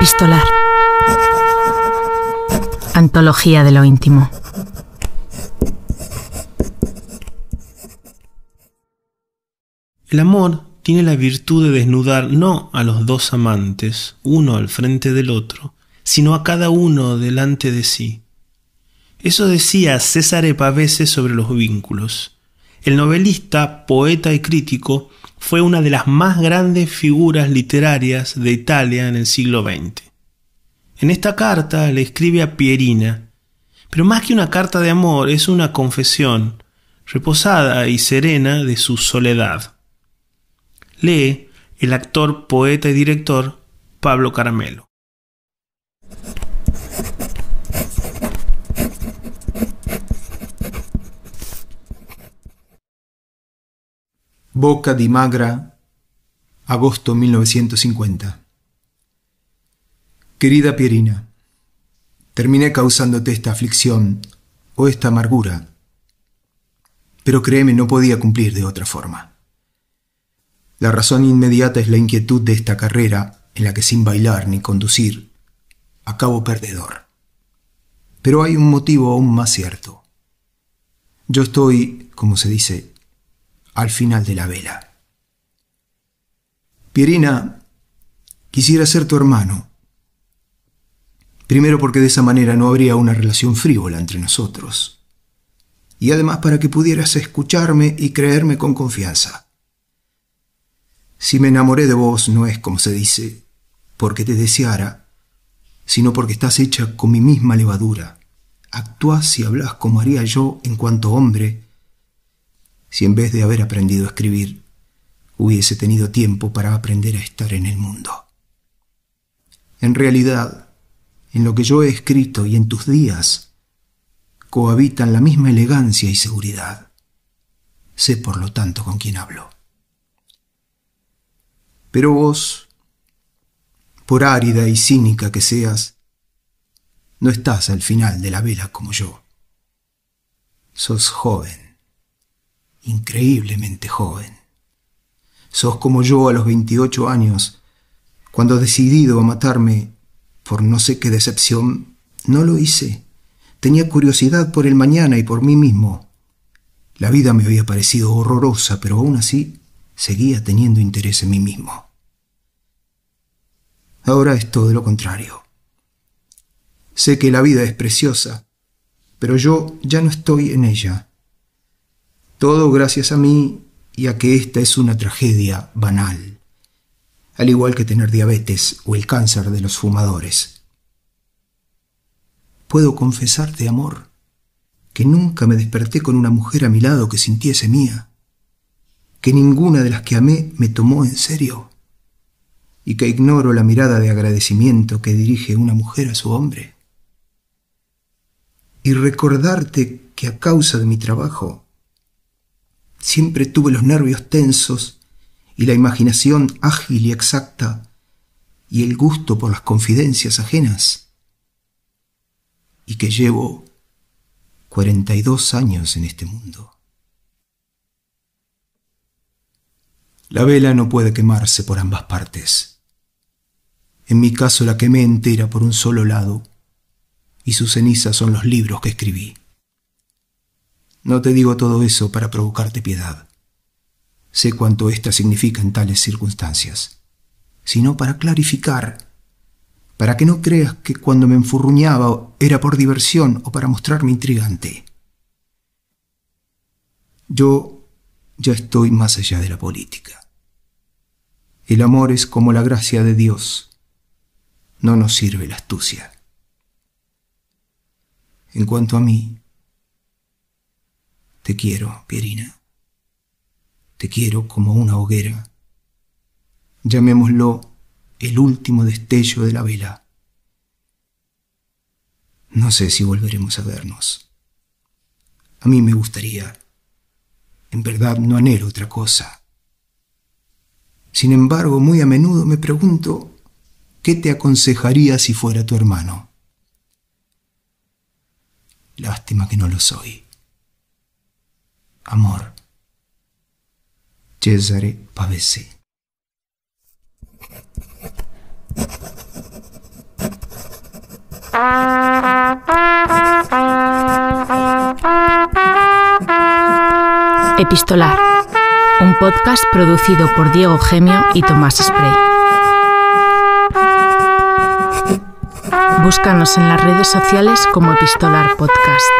Pistolar. Antología de lo íntimo. El amor tiene la virtud de desnudar no a los dos amantes, uno al frente del otro, sino a cada uno delante de sí. Eso decía César Epavese sobre los vínculos. El novelista, poeta y crítico fue una de las más grandes figuras literarias de Italia en el siglo XX. En esta carta le escribe a Pierina, pero más que una carta de amor es una confesión, reposada y serena de su soledad. Lee el actor, poeta y director Pablo Caramelo. Boca di Magra, agosto 1950. Querida Pierina, terminé causándote esta aflicción o esta amargura, pero créeme, no podía cumplir de otra forma. La razón inmediata es la inquietud de esta carrera en la que sin bailar ni conducir, acabo perdedor. Pero hay un motivo aún más cierto. Yo estoy, como se dice, al final de la vela. Pierina, quisiera ser tu hermano. Primero porque de esa manera no habría una relación frívola entre nosotros. Y además para que pudieras escucharme y creerme con confianza. Si me enamoré de vos no es como se dice, porque te deseara, sino porque estás hecha con mi misma levadura. Actúas y hablas como haría yo en cuanto hombre si en vez de haber aprendido a escribir, hubiese tenido tiempo para aprender a estar en el mundo. En realidad, en lo que yo he escrito y en tus días, cohabitan la misma elegancia y seguridad. Sé por lo tanto con quién hablo. Pero vos, por árida y cínica que seas, no estás al final de la vela como yo. Sos joven increíblemente joven. Sos como yo a los 28 años, cuando decidido a matarme por no sé qué decepción, no lo hice. Tenía curiosidad por el mañana y por mí mismo. La vida me había parecido horrorosa, pero aún así seguía teniendo interés en mí mismo. Ahora es todo lo contrario. Sé que la vida es preciosa, pero yo ya no estoy en ella. Todo gracias a mí y a que esta es una tragedia banal, al igual que tener diabetes o el cáncer de los fumadores. Puedo confesarte, amor, que nunca me desperté con una mujer a mi lado que sintiese mía, que ninguna de las que amé me tomó en serio, y que ignoro la mirada de agradecimiento que dirige una mujer a su hombre. Y recordarte que a causa de mi trabajo, Siempre tuve los nervios tensos y la imaginación ágil y exacta y el gusto por las confidencias ajenas. Y que llevo 42 años en este mundo. La vela no puede quemarse por ambas partes. En mi caso la quemé entera por un solo lado, y sus cenizas son los libros que escribí. No te digo todo eso para provocarte piedad. Sé cuánto ésta significa en tales circunstancias, sino para clarificar, para que no creas que cuando me enfurruñaba era por diversión o para mostrarme intrigante. Yo ya estoy más allá de la política. El amor es como la gracia de Dios. No nos sirve la astucia. En cuanto a mí, te quiero, Pierina. Te quiero como una hoguera. Llamémoslo el último destello de la vela. No sé si volveremos a vernos. A mí me gustaría. En verdad no anhelo otra cosa. Sin embargo, muy a menudo me pregunto, ¿qué te aconsejaría si fuera tu hermano? Lástima que no lo soy amor. Cesare Pavese. Epistolar, un podcast producido por Diego Gemio y Tomás Spray. Búscanos en las redes sociales como Epistolar Podcast.